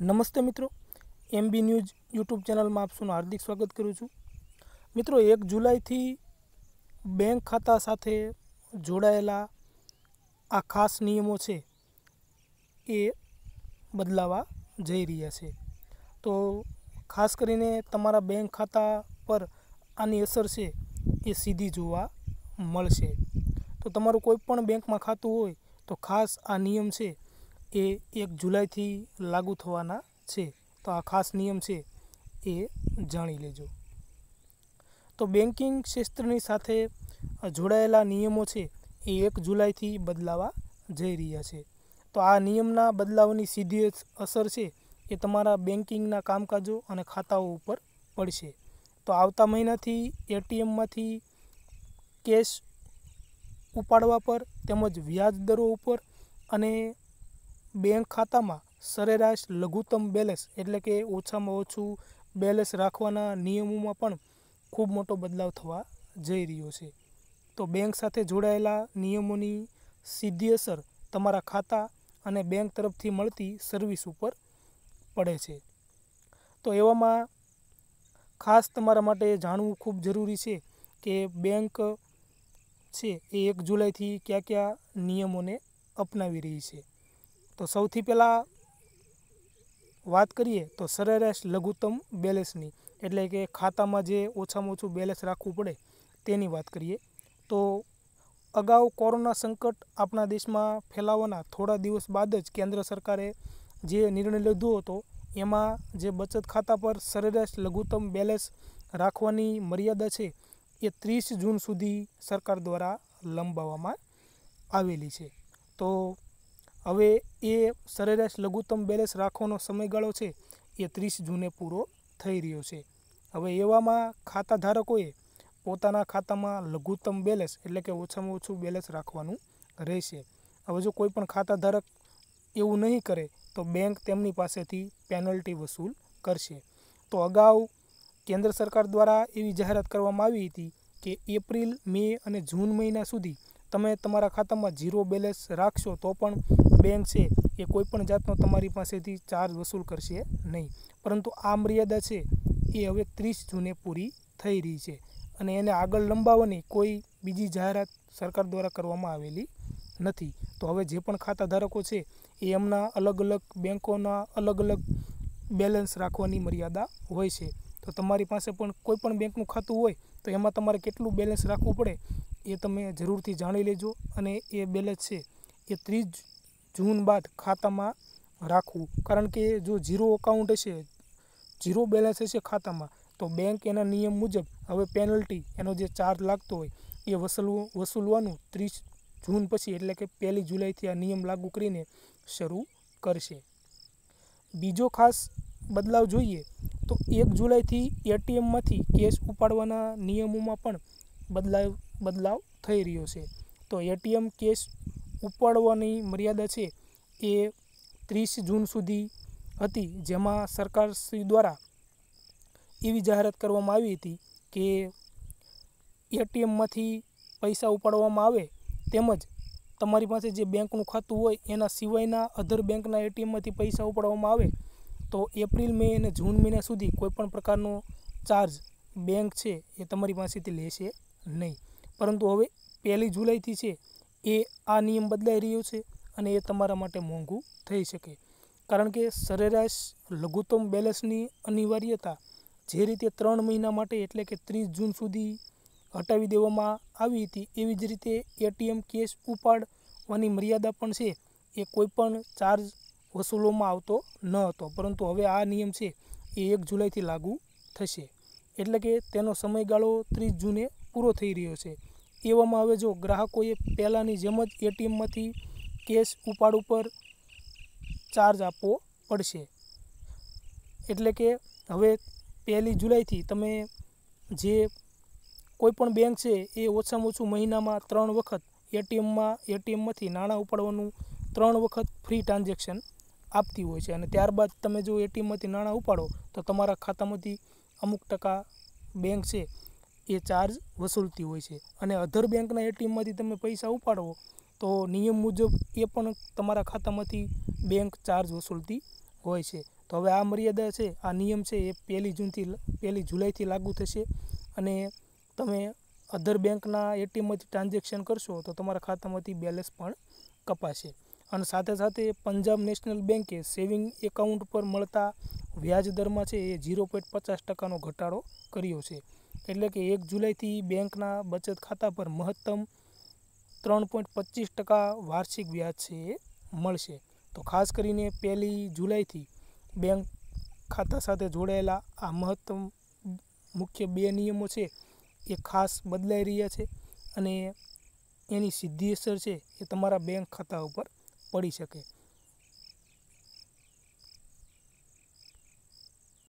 નમસ્તે મિત્રો MB news YouTube ચેનલમાં આપ હાર્દિક સ્વાગત કરું છું મિત્રો એક જુલાઈથી બેંક ખાતા સાથે જોડાયેલા આ ખાસ નિયમો છે એ બદલાવા જઈ રહ્યા છે તો ખાસ કરીને તમારા બેંક ખાતા પર આની અસર છે એ સીધી જોવા મળશે તો તમારું કોઈ પણ બેંકમાં ખાતું હોય તો ખાસ આ નિયમ છે એ એક જુલાઈથી લાગુ થવાના છે તો આ ખાસ નિયમ છે એ જાણી લેજો તો બેન્કિંગ ક્ષેત્રની સાથે જોડાયેલા નિયમો છે એ એક જુલાઈથી બદલાવા જઈ રહ્યા છે તો આ નિયમના બદલાવની સીધી અસર છે એ તમારા બેન્કિંગના કામકાજો અને ખાતાઓ ઉપર પડશે તો આવતા મહિનાથી એટીએમમાંથી કેશ ઉપાડવા પર તેમજ વ્યાજ દરો ઉપર અને બેંક ખાતામાં સરેરાશ લઘુત્તમ બેલેન્સ એટલે કે ઓછામાં ઓછું બેલેન્સ રાખવાના નિયમોમાં પણ ખૂબ મોટો બદલાવ થવા જઈ રહ્યો છે તો બેંક સાથે જોડાયેલા નિયમોની સીધી અસર તમારા ખાતા અને બેંક તરફથી મળતી સર્વિસ ઉપર પડે છે તો એવામાં ખાસ તમારા માટે જાણવું ખૂબ જરૂરી છે કે બેંક છે એ એક જુલાઈથી કયા કયા નિયમોને અપનાવી રહી છે તો સૌથી પહેલાં વાત કરીએ તો સરેરાશ લઘુત્તમ બેલેન્સની એટલે કે ખાતામાં જે ઓછામાં ઓછું બેલેન્સ રાખવું પડે તેની વાત કરીએ તો અગાઉ કોરોના સંકટ આપણા દેશમાં ફેલાવાના થોડા દિવસ બાદ જ કેન્દ્ર સરકારે જે નિર્ણય લીધો હતો એમાં જે બચત ખાતા પર સરેરાશ લઘુત્તમ બેલેન્સ રાખવાની મર્યાદા છે એ ત્રીસ જૂન સુધી સરકાર દ્વારા લંબાવવામાં આવેલી છે તો હવે એ સરેરાશ લઘુત્તમ બેલેન્સ રાખવાનો સમયગાળો છે એ ત્રીસ જૂને પૂરો થઈ રહ્યો છે હવે એવામાં ખાતા ધારકોએ પોતાના ખાતામાં લઘુત્તમ બેલેન્સ એટલે કે ઓછામાં ઓછું બેલેન્સ રાખવાનું રહેશે હવે જો કોઈ પણ ખાતા ધારક એવું નહીં કરે તો બેંક તેમની પાસેથી પેનલ્ટી વસૂલ કરશે તો અગાઉ કેન્દ્ર સરકાર દ્વારા એવી જાહેરાત કરવામાં આવી હતી કે એપ્રિલ મે અને જૂન મહિના સુધી તમે તમારા ખાતામાં ઝીરો બેલેન્સ રાખશો તો પણ બેંક છે એ કોઈપણ જાતનો તમારી પાસેથી ચાર્જ વસૂલ કરશે નહીં પરંતુ આ મર્યાદા છે એ હવે ત્રીસ જૂને પૂરી થઈ રહી છે અને એને આગળ લંબાવવાની કોઈ બીજી જાહેરાત સરકાર દ્વારા કરવામાં આવેલી નથી તો હવે જે પણ ખાતા ધારકો છે એ એમના અલગ અલગ બેંકોના અલગ અલગ બેલેન્સ રાખવાની મર્યાદા હોય છે તો તમારી પાસે પણ કોઈ પણ બેંકનું ખાતું હોય તો એમાં તમારે કેટલું બેલેન્સ રાખવું પડે એ તમે જરૂરથી જાણી લેજો અને એ બેલેન્સ છે એ ત્રીજ જૂન બાદ ખાતામાં રાખવું કારણ કે જો ઝીરો અકાઉન્ટ હશે ઝીરો બેલેન્સ હશે ખાતામાં તો બેંક એના નિયમ મુજબ હવે પેનલ્ટી એનો જે ચાર્જ લાગતો હોય એ વસૂલવું વસૂલવાનું ત્રીસ જૂન પછી એટલે કે પહેલી જુલાઈથી આ નિયમ લાગુ કરીને શરૂ કરશે બીજો ખાસ બદલાવ જોઈએ તો એક જુલાઈથી એટીએમમાંથી કેશ ઉપાડવાના નિયમોમાં પણ બદલાવ બદલાવ થઈ રહ્યો છે તો એટીએમ કેશ ઉપાડવાની મર્યાદા છે એ ત્રીસ જૂન સુધી હતી જેમાં સરકાર શ્રી દ્વારા એવી જાહેરાત કરવામાં આવી હતી કે એટીએમમાંથી પૈસા ઉપાડવામાં આવે તેમજ તમારી પાસે જે બેંકનું ખાતું હોય એના સિવાયના અધર બેંકના એટીએમમાંથી પૈસા ઉપાડવામાં આવે તો એપ્રિલ મે અને જૂન મહિના સુધી કોઈપણ પ્રકારનો ચાર્જ બેંક છે એ તમારી પાસેથી લેશે નહીં પરંતુ હવે પહેલી જુલાઈથી છે એ આ નિયમ બદલાઈ રહ્યો છે અને એ તમારા માટે મોંઘું થઈ શકે કારણ કે સરેરાશ લઘુત્તમ બેલેન્સની અનિવાર્યતા જે રીતે ત્રણ મહિના માટે એટલે કે ત્રીસ જૂન સુધી હટાવી દેવામાં આવી હતી એવી જ રીતે એટીએમ કેશ ઉપાડવાની મર્યાદા પણ છે એ કોઈપણ ચાર્જ વસૂલવામાં આવતો ન હતો પરંતુ હવે આ નિયમ છે એ એક જુલાઈથી લાગુ થશે એટલે કે તેનો સમયગાળો ત્રીસ જૂને પૂરો થઈ રહ્યો છે એવામાં હવે જો ગ્રાહકોએ પહેલાંની જેમ જ એટીએમમાંથી કેશ ઉપાડ ઉપર ચાર્જ આપવો પડશે એટલે કે હવે પહેલી જુલાઈથી તમે જે કોઈપણ બેંક છે એ ઓછામાં ઓછું મહિનામાં ત્રણ વખત એટીએમમાં એટીએમમાંથી નાણાં ઉપાડવાનું ત્રણ વખત ફ્રી ટ્રાન્ઝેક્શન આપતી હોય છે અને ત્યારબાદ તમે જો એટીએમમાંથી નાણાં ઉપાડો તો તમારા ખાતામાંથી અમુક ટકા બેંક છે એ ચાર્જ વસૂલતી હોય છે અને અધર બેંકના એટીએમમાંથી તમે પૈસા ઉપાડો તો નિયમ મુજબ એ પણ તમારા ખાતામાંથી બેંક ચાર્જ વસૂલતી હોય છે તો હવે આ મર્યાદા છે આ નિયમ છે એ પહેલી જૂનથી પહેલી જુલાઈથી લાગુ થશે અને તમે અધર બેંકના એટીએમમાંથી ટ્રાન્ઝેક્શન કરશો તો તમારા ખાતામાંથી બેલેન્સ પણ કપાશે અને સાથે સાથે પંજાબ નેશનલ બેન્કે સેવિંગ એકાઉન્ટ પર મળતા વ્યાજદરમાં છે એ ઝીરો પોઈન્ટ પચાસ ટકાનો ઘટાડો કર્યો છે એટલે કે એક જુલાઈથી બેંકના બચત ખાતા પર મહત્તમ ત્રણ પોઈન્ટ પચીસ ટકા વાર્ષિક વ્યાજ છે એ મળશે તો ખાસ કરીને પહેલી જુલાઈથી બેંક ખાતા સાથે જોડાયેલા આ મહત્તમ મુખ્ય બે નિયમો છે એ ખાસ બદલાઈ રહ્યા છે અને એની સીધી અસર છે એ તમારા બેંક ખાતા ઉપર પડી શકે